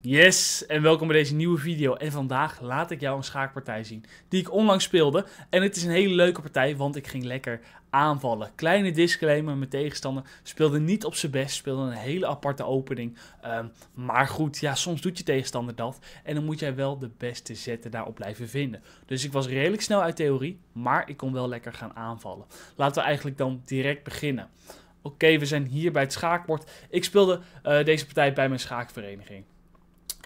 Yes, en welkom bij deze nieuwe video. En vandaag laat ik jou een schaakpartij zien die ik onlangs speelde. En het is een hele leuke partij, want ik ging lekker aanvallen. Kleine disclaimer, mijn tegenstander speelde niet op zijn best, speelde een hele aparte opening. Ehm, maar goed, ja, soms doet je tegenstander dat. En dan moet jij wel de beste zetten daarop blijven vinden. Dus ik was redelijk snel uit theorie, maar ik kon wel lekker gaan aanvallen. Laten we eigenlijk dan direct beginnen. Oké, we zijn hier bij het schaakbord. Ik speelde eh, deze partij bij mijn schaakvereniging.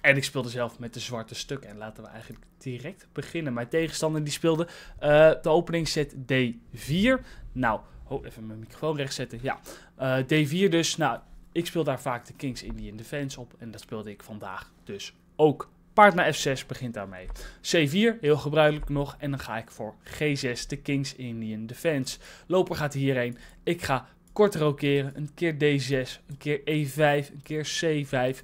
En ik speelde zelf met de zwarte stuk. En laten we eigenlijk direct beginnen. Mijn tegenstander die speelde uh, de set D4. Nou, oh, even mijn microfoon recht zetten. Ja, eh, D4 dus. Nou, ik speel daar vaak de Kings Indian Defense op. En dat speelde ik vandaag dus ook. Paard naar F6 begint daarmee. C4, heel gebruikelijk nog. En dan ga ik voor G6, de Kings Indian Defense. Loper gaat hierheen. Ik ga kort rokeren. Een keer D6, een keer E5, een keer C5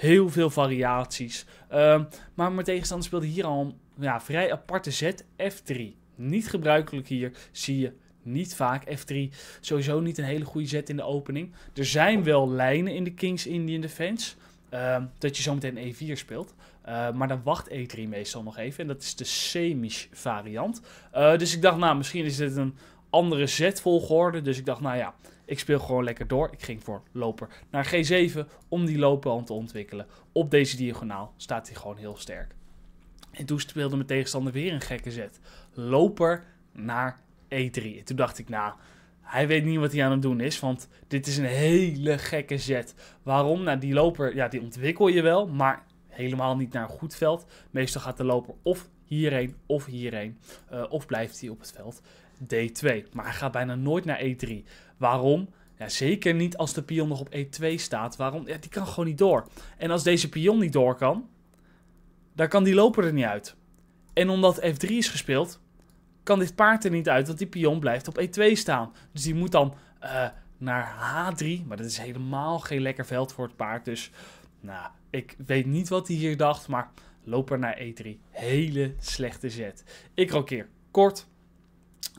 heel veel variaties. Um, maar mijn tegenstander speelde hier al een ja, vrij aparte zet, F3. Niet gebruikelijk hier, zie je niet vaak. F3 sowieso niet een hele goede zet in de opening. Er zijn wel lijnen in de Kings Indian Defense. Ehm, dat je zometeen E4 speelt. Ehm, maar dan wacht E3 meestal nog even. En dat is de semisch variant. Eh, dus ik dacht, nou, misschien is dit een andere volgorde, Dus ik dacht, nou ja, ik speel gewoon lekker door. Ik ging voor loper naar G7 om die loopband te ontwikkelen. Op deze diagonaal staat hij gewoon heel sterk. En toen speelde mijn tegenstander weer een gekke zet. Loper naar E3. En toen dacht ik, nou, hij weet niet wat hij aan het doen is. Want dit is een hele gekke zet. Waarom? Nou, die loper, ja, die ontwikkel je wel. Maar helemaal niet naar een goed veld. Meestal gaat de loper of hierheen of hierheen. Eh, of blijft hij op het veld. D2. Maar hij gaat bijna nooit naar E3. Waarom? Ja, zeker niet als de pion nog op E2 staat. Waarom? Ja, die kan gewoon niet door. En als deze pion niet door kan, dan kan die loper er niet uit. En omdat F3 is gespeeld, kan dit paard er niet uit, want die pion blijft op E2 staan. Dus die moet dan eh, naar H3. Maar dat is helemaal geen lekker veld voor het paard. Dus nou, ik weet niet wat hij hier dacht, maar loper naar E3. Hele slechte zet. Ik rokeer kort,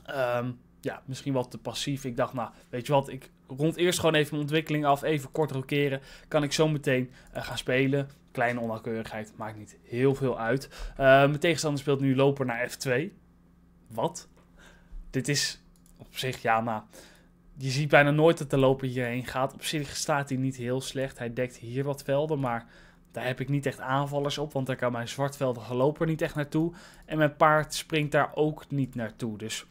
Ehm, ja, misschien wat te passief. Ik dacht, nou, weet je wat, ik rond eerst gewoon even mijn ontwikkeling af, even kort rokeren. Kan ik zo meteen eh, gaan spelen. Kleine onnauwkeurigheid, maakt niet heel veel uit. Ehm, mijn tegenstander speelt nu loper naar F2. Wat? Dit is op zich, ja, maar je ziet bijna nooit dat de loper hierheen gaat. Op zich staat hij niet heel slecht. Hij dekt hier wat velden, maar daar heb ik niet echt aanvallers op, want daar kan mijn zwartveldige loper niet echt naartoe. En mijn paard springt daar ook niet naartoe, dus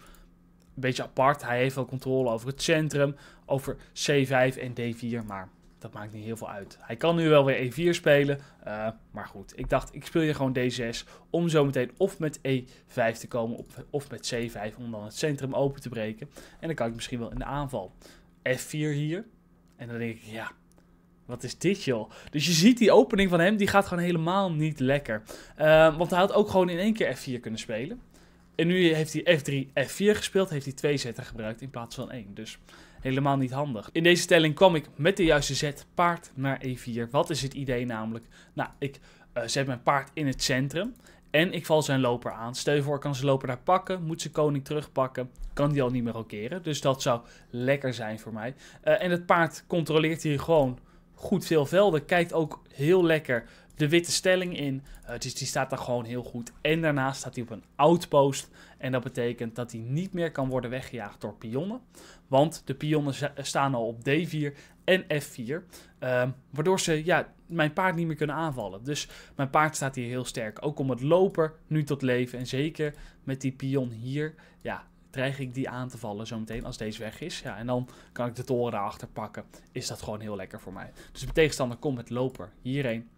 een beetje apart. Hij heeft wel controle over het centrum, over C5 en D4, maar dat maakt niet heel veel uit. Hij kan nu wel weer E4 spelen, eh, maar goed. Ik dacht, ik speel hier gewoon D6 om zo meteen of met E5 te komen of met C5 om dan het centrum open te breken. En dan kan ik misschien wel in de aanval. F4 hier. En dan denk ik, ja, wat is dit joh? Dus je ziet die opening van hem, die gaat gewoon helemaal niet lekker. Eh, want hij had ook gewoon in één keer F4 kunnen spelen. En nu heeft hij F3, F4 gespeeld, heeft hij twee zetten gebruikt in plaats van één. Dus helemaal niet handig. In deze stelling kwam ik met de juiste zet paard naar E4. Wat is het idee namelijk? Nou, ik eh, zet mijn paard in het centrum en ik val zijn loper aan. Stel je voor, kan zijn loper daar pakken, moet zijn koning terugpakken, kan die al niet meer rokeren. Dus dat zou lekker zijn voor mij. Eh, en het paard controleert hier gewoon goed veel velden, kijkt ook heel lekker de witte stelling in. Eh, dus die staat daar gewoon heel goed. En daarnaast staat hij op een outpost. En dat betekent dat hij niet meer kan worden weggejaagd door pionnen. Want de pionnen staan al op D4 en F4. Ehm, waardoor ze ja, mijn paard niet meer kunnen aanvallen. Dus mijn paard staat hier heel sterk. Ook om het loper nu tot leven. En zeker met die pion hier. Ja, dreig ik die aan te vallen zometeen als deze weg is. Ja, en dan kan ik de toren daarachter pakken. Is dat gewoon heel lekker voor mij. Dus de tegenstander komt met loper hierheen.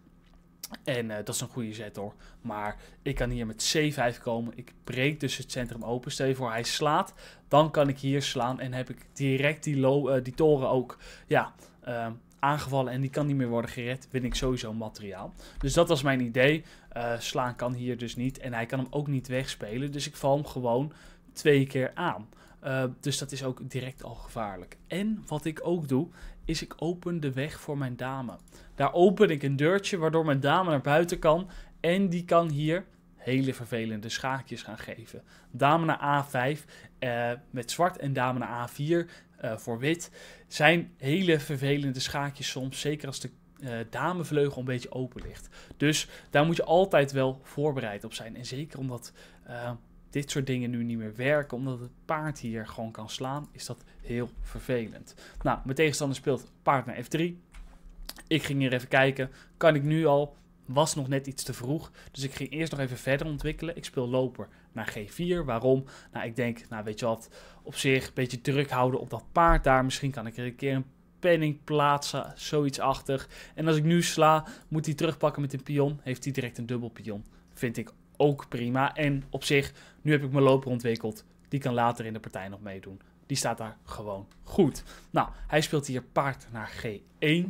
En eh, dat is een goede zet hoor. Maar ik kan hier met C5 komen. Ik breek dus het centrum open. Stel je voor hij slaat. Dan kan ik hier slaan. En heb ik direct die, low, eh, die toren ook ja, ehm, aangevallen. En die kan niet meer worden gered. Win ik sowieso materiaal. Dus dat was mijn idee. Eh, slaan kan hier dus niet. En hij kan hem ook niet wegspelen. Dus ik val hem gewoon twee keer aan. Eh, dus dat is ook direct al gevaarlijk. En wat ik ook doe, is ik open de weg voor mijn dame. Daar open ik een deurtje waardoor mijn dame naar buiten kan. En die kan hier hele vervelende schaakjes gaan geven. Dame naar A5 eh, met zwart en dame naar A4 eh, voor wit. Zijn hele vervelende schaakjes soms, zeker als de damevleugel een beetje open ligt. Dus daar moet je altijd wel voorbereid op zijn. En zeker omdat dit soort dingen nu niet meer werken, omdat het paard hier gewoon kan slaan, is dat heel vervelend. Nou, mijn tegenstander speelt paard naar f3. Ik ging hier even kijken, kan ik nu al, was nog net iets te vroeg. Dus ik ging eerst nog even verder ontwikkelen. Ik speel loper naar G4. Waarom? Nou, ik denk, nou weet je wat, op zich een beetje druk houden op dat paard daar. Misschien kan ik er een keer een penning plaatsen, zoiets achter. En als ik nu sla, moet hij terugpakken met een pion. Heeft hij direct een dubbel pion. Vind ik ook prima. En op zich, nu heb ik mijn loper ontwikkeld. Die kan later in de partij nog meedoen. Die staat daar gewoon goed. Nou, hij speelt hier paard naar G1.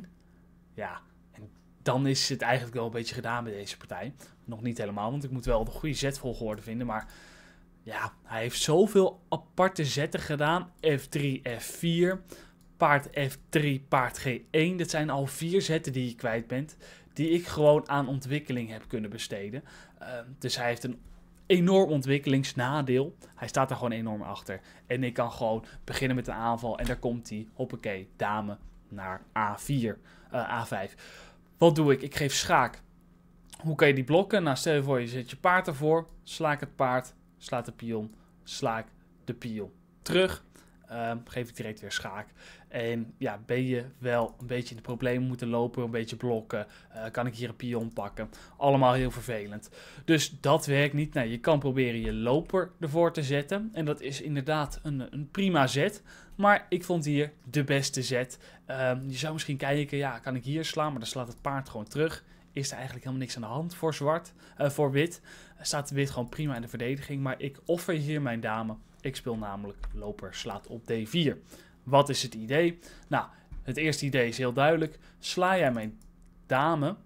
Ja, en dan is het eigenlijk wel een beetje gedaan met deze partij. Nog niet helemaal, want ik moet wel de goede zetvolgorde vinden. Maar ja, hij heeft zoveel aparte zetten gedaan. F3, F4, paard F3, paard G1. Dat zijn al vier zetten die je kwijt bent. Die ik gewoon aan ontwikkeling heb kunnen besteden. Ehm, dus hij heeft een enorm ontwikkelingsnadeel. Hij staat er gewoon enorm achter. En ik kan gewoon beginnen met een aanval. En daar komt hij, hoppakee, dame naar A4, eh, A5. Wat doe ik? Ik geef schaak. Hoe kan je die blokken? Nou, stel je voor, je zet je paard ervoor. Slaak het paard, slaat de pion, Slaak de pion terug. Ehm, geef ik direct weer schaak. En ja, ben je wel een beetje in de problemen moeten lopen, een beetje blokken. Eh, kan ik hier een pion pakken? Allemaal heel vervelend. Dus dat werkt niet. Nou, je kan proberen je loper ervoor te zetten. En dat is inderdaad een, een prima zet. Maar ik vond hier de beste zet. Ehm, je zou misschien kijken, ja, kan ik hier slaan? Maar dan slaat het paard gewoon terug is er eigenlijk helemaal niks aan de hand voor zwart. Uh, voor wit eh, staat wit gewoon prima in de verdediging. Maar ik offer hier mijn dame. Ik speel namelijk loper slaat op d4. Wat is het idee? Nou, het eerste idee is heel duidelijk. Sla jij mijn dame,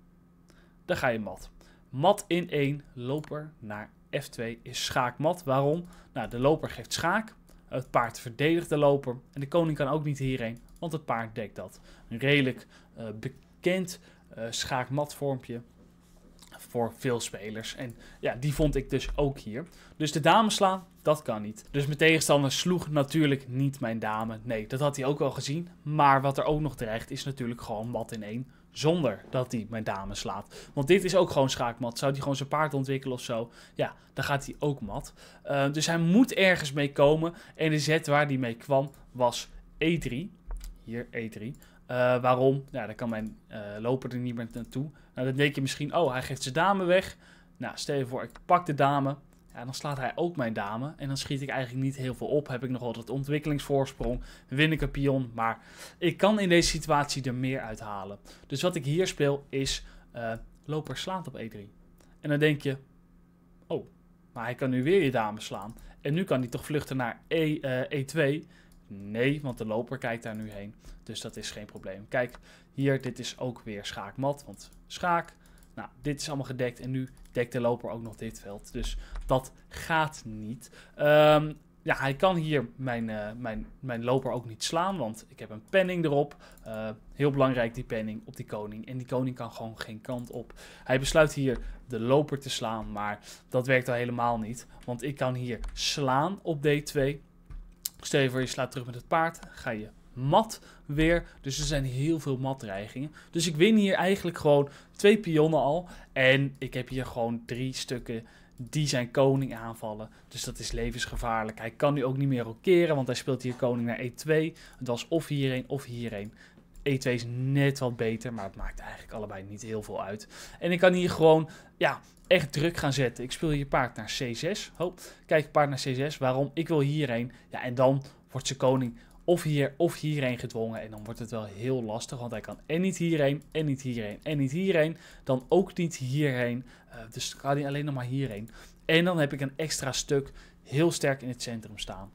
dan ga je mat. Mat in 1, loper naar F2 is schaakmat. Waarom? Nou, de loper geeft schaak. Het paard verdedigt de loper. En de koning kan ook niet hierheen, want het paard dekt dat. Een redelijk eh, bekend uh, schaakmatvormpje voor veel spelers. En ja, die vond ik dus ook hier. Dus de dame slaan, dat kan niet. Dus mijn tegenstander sloeg natuurlijk niet mijn dame. Nee, dat had hij ook wel gezien. Maar wat er ook nog dreigt is natuurlijk gewoon mat in één. Zonder dat hij mijn dame slaat. Want dit is ook gewoon schaakmat. Zou hij gewoon zijn paard ontwikkelen of zo? Ja, dan gaat hij ook mat. Eh, dus hij moet ergens mee komen. En de zet waar hij mee kwam was E3. Hier E3. Eh, waarom? Ja, dan kan mijn eh, loper er niet meer naartoe. Nou, dan denk je misschien, oh, hij geeft zijn dame weg. Nou, stel je voor, ik pak de dame. Ja, dan slaat hij ook mijn dame. En dan schiet ik eigenlijk niet heel veel op. Heb ik nog altijd ontwikkelingsvoorsprong. Win ik een pion. Maar ik kan in deze situatie er meer uithalen. Dus wat ik hier speel is, eh, loper slaat op E3. En dan denk je, oh, maar hij kan nu weer je dame slaan. En nu kan hij toch vluchten naar e, E2. E Nee, want de loper kijkt daar nu heen. Dus dat is geen probleem. Kijk, hier, dit is ook weer schaakmat. Want schaak, nou, dit is allemaal gedekt. En nu dekt de loper ook nog dit veld. Dus dat gaat niet. Ehm, ja, hij kan hier mijn, eh, mijn, mijn loper ook niet slaan, want ik heb een penning erop. Eh, heel belangrijk die penning op die koning. En die koning kan gewoon geen kant op. Hij besluit hier de loper te slaan, maar dat werkt al helemaal niet. Want ik kan hier slaan op d2. Stel je voor, je slaat terug met het paard, ga je mat weer. Dus er zijn heel veel matdreigingen. Dus ik win hier eigenlijk gewoon twee pionnen al. En ik heb hier gewoon drie stukken die zijn koning aanvallen. Dus dat is levensgevaarlijk. Hij kan nu ook niet meer rokeren, want hij speelt hier koning naar e2. Het was of hierheen of hierheen. E2 is net wat beter, maar het maakt eigenlijk allebei niet heel veel uit. En ik kan hier gewoon ja, echt druk gaan zetten. Ik speel je paard naar C6. Oh, kijk paard naar C6. Waarom? Ik wil hierheen. Ja, en dan wordt ze koning of hier of hierheen gedwongen. En dan wordt het wel heel lastig, want hij kan en niet hierheen, en niet hierheen, en niet hierheen. Dan ook niet hierheen. Uh, dus kan hij alleen nog maar hierheen. En dan heb ik een extra stuk heel sterk in het centrum staan.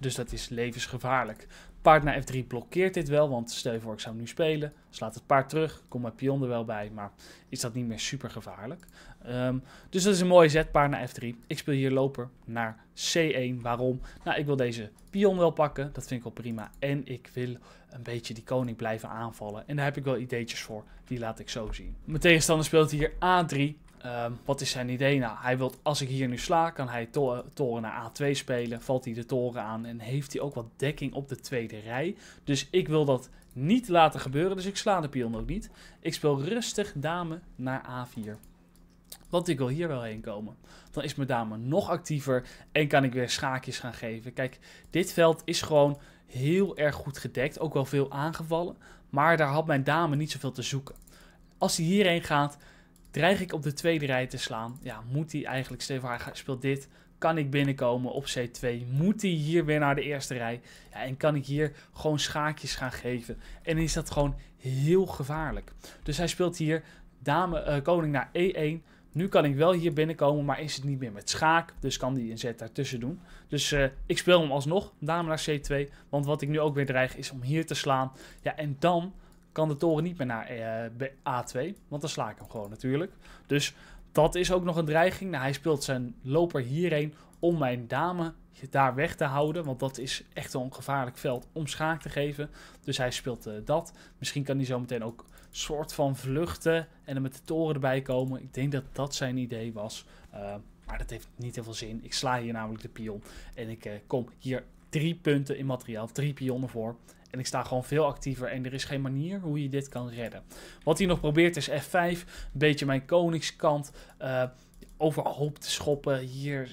Dus dat is levensgevaarlijk. Paard naar f3 blokkeert dit wel, want stel je voor ik zou nu spelen, slaat het paard terug, komt mijn pion er wel bij, maar is dat niet meer super gevaarlijk. Ehm, dus dat is een mooie zet, paard naar f3. Ik speel hier loper naar c1. Waarom? Nou, ik wil deze pion wel pakken, dat vind ik wel prima. En ik wil een beetje die koning blijven aanvallen. En daar heb ik wel ideetjes voor, die laat ik zo zien. Mijn tegenstander speelt hier a3, Ehm, wat is zijn idee? Nou, hij wil, als ik hier nu sla, kan hij toren naar A2 spelen. Valt hij de toren aan en heeft hij ook wat dekking op de tweede rij. Dus ik wil dat niet laten gebeuren, dus ik sla de pion ook niet. Ik speel rustig dame naar A4. Want ik wil hier wel heen komen. Dan is mijn dame nog actiever en kan ik weer schaakjes gaan geven. Kijk, dit veld is gewoon heel erg goed gedekt. Ook wel veel aangevallen. Maar daar had mijn dame niet zoveel te zoeken. Als hij hierheen gaat, Dreig ik op de tweede rij te slaan? Ja, moet hij eigenlijk, Stefan speelt dit. Kan ik binnenkomen op C2? Moet hij hier weer naar de eerste rij? Ja, en kan ik hier gewoon schaakjes gaan geven? En is dat gewoon heel gevaarlijk. Dus hij speelt hier dame, eh, koning naar E1. Nu kan ik wel hier binnenkomen, maar is het niet meer met schaak. Dus kan die een zet daartussen doen. Dus eh, ik speel hem alsnog, dame naar C2. Want wat ik nu ook weer dreig is om hier te slaan. Ja, en dan kan de toren niet meer naar eh, A2. Want dan sla ik hem gewoon natuurlijk. Dus dat is ook nog een dreiging. Nou, hij speelt zijn loper hierheen om mijn dame daar weg te houden. Want dat is echt een gevaarlijk veld om schaak te geven. Dus hij speelt eh, dat. Misschien kan hij zo meteen ook soort van vluchten en dan met de toren erbij komen. Ik denk dat dat zijn idee was. Eh, maar dat heeft niet heel veel zin. Ik sla hier namelijk de pion. En ik kom hier drie punten in materiaal, drie pionnen voor. En ik sta gewoon veel actiever en er is geen manier hoe je dit kan redden. Wat hij nog probeert is F5, een beetje mijn koningskant eh, overhoop te schoppen. Hier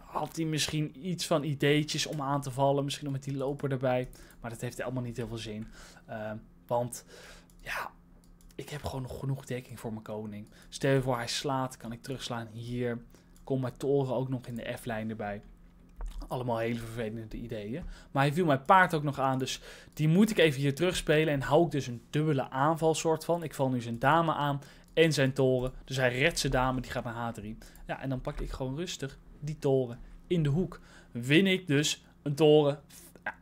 had hij misschien iets van ideetjes om aan te vallen, misschien nog met die loper erbij. Maar dat heeft allemaal niet heel veel zin. Eh, want ja, ik heb gewoon nog genoeg dekking voor mijn koning. Stel je voor hij slaat, kan ik terugslaan hier. Kom mijn toren ook nog in de F-lijn erbij. Allemaal hele vervelende ideeën. Maar hij viel mijn paard ook nog aan. Dus die moet ik even hier terugspelen. En hou ik dus een dubbele aanval soort van. Ik val nu zijn dame aan en zijn toren. Dus hij redt zijn dame. Die gaat naar H3. Ja, en dan pak ik gewoon rustig die toren in de hoek. Win ik dus een toren.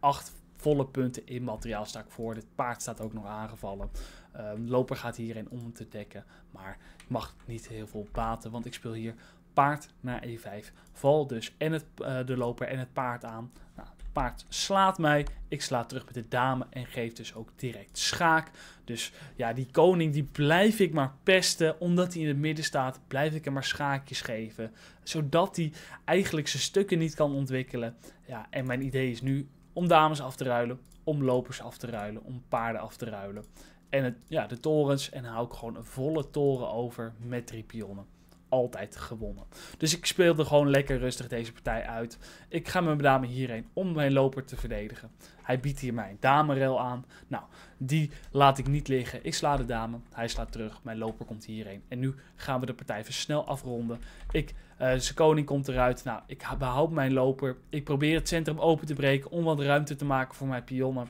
Acht volle punten in materiaal sta ik voor. Dit paard staat ook nog aangevallen. Ehm, loper gaat hierin om te dekken. Maar mag niet heel veel baten. Want ik speel hier paard naar e5. Val dus en het, eh, de loper en het paard aan. Nou, het paard slaat mij, ik sla terug met de dame en geef dus ook direct schaak. Dus ja, die koning die blijf ik maar pesten. Omdat hij in het midden staat, blijf ik hem maar schaakjes geven. Zodat hij eigenlijk zijn stukken niet kan ontwikkelen. Ja, en mijn idee is nu om dames af te ruilen, om lopers af te ruilen, om paarden af te ruilen. En het, ja, de torens. En hou ik gewoon een volle toren over met drie pionnen altijd gewonnen. Dus ik speelde gewoon lekker rustig deze partij uit. Ik ga mijn dame hierheen om mijn loper te verdedigen. Hij biedt hier mijn damerel aan. Nou, die laat ik niet liggen. Ik sla de dame. Hij slaat terug. Mijn loper komt hierheen. En nu gaan we de partij even snel afronden. Ik, uh, zijn koning komt eruit. Nou, ik behoud mijn loper. Ik probeer het centrum open te breken om wat ruimte te maken voor mijn pionnen.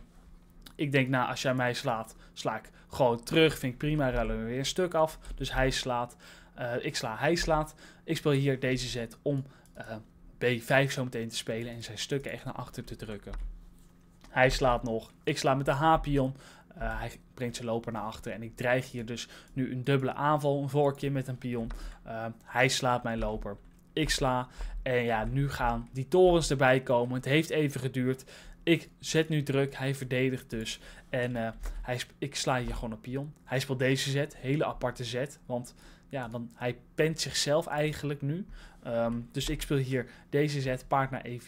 Ik denk, nou, als jij mij slaat, sla ik gewoon terug. Vind ik prima. Ruilen weer een stuk af. Dus hij slaat. Eh, ik sla, hij slaat. Ik speel hier deze zet om eh, B5 zo meteen te spelen en zijn stukken echt naar achter te drukken. Hij slaat nog. Ik sla met de H-pion. Eh, hij brengt zijn loper naar achter. En ik dreig hier dus nu een dubbele aanval, een vorkje met een pion. hij slaat mijn loper. Ik sla. En ja, nu gaan die torens erbij komen. Het heeft even geduurd. Ik zet nu druk. Hij verdedigt dus. En hij, ik sla hier gewoon een pion. Hij speelt deze zet. Hele aparte zet. Want ja, dan hij pent zichzelf eigenlijk nu. Ehm, dus ik speel hier deze zet, paard naar e4.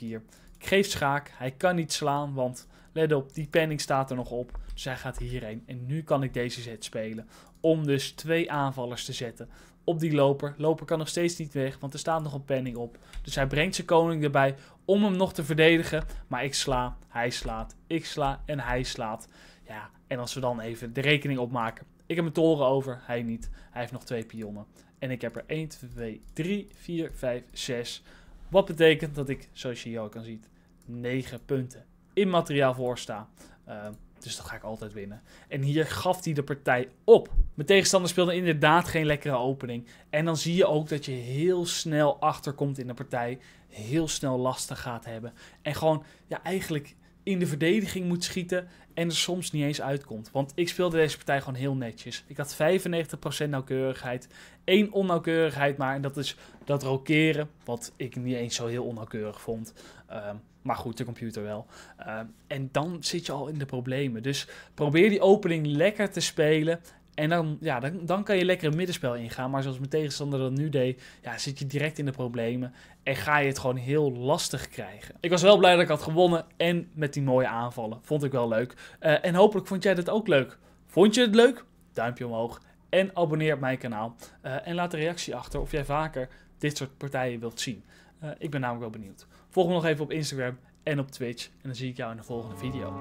Ik geef schaak, hij kan niet slaan, want let op, die penning staat er nog op. Dus hij gaat hierheen en nu kan ik deze zet spelen. Om dus twee aanvallers te zetten op die loper. Loper kan nog steeds niet weg, want er staat nog een penning op. Dus hij brengt zijn koning erbij om hem nog te verdedigen. Maar ik sla, hij slaat, ik sla en hij slaat. Ja, en als we dan even de rekening opmaken. Ik heb mijn toren over, hij niet. Hij heeft nog twee pionnen. En ik heb er 1, 2, 3, 4, 5, 6. Wat betekent dat ik, zoals je hier al kan zien, 9 punten in materiaal voor sta. Ehm, dus dan ga ik altijd winnen. En hier gaf hij de partij op. Mijn tegenstander speelde inderdaad geen lekkere opening. En dan zie je ook dat je heel snel achterkomt in de partij. Heel snel lastig gaat hebben. En gewoon, ja, eigenlijk in de verdediging moet schieten en er soms niet eens uitkomt. Want ik speelde deze partij gewoon heel netjes. Ik had 95% nauwkeurigheid, één onnauwkeurigheid maar en dat is dat rokeren, wat ik niet eens zo heel onnauwkeurig vond. Ehm, maar goed, de computer wel. Ehm, en dan zit je al in de problemen. Dus probeer die opening lekker te spelen en dan, ja, dan, dan kan je lekker een middenspel ingaan. Maar zoals mijn tegenstander dat nu deed, ja, zit je direct in de problemen. En ga je het gewoon heel lastig krijgen. Ik was wel blij dat ik had gewonnen. En met die mooie aanvallen. Vond ik wel leuk. Eh, en hopelijk vond jij dat ook leuk. Vond je het leuk? Duimpje omhoog. En abonneer op mijn kanaal. Eh, en laat een reactie achter of jij vaker dit soort partijen wilt zien. Eh, ik ben namelijk wel benieuwd. Volg me nog even op Instagram en op Twitch. En dan zie ik jou in de volgende video.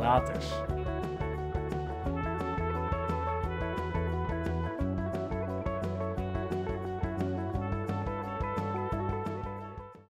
Later.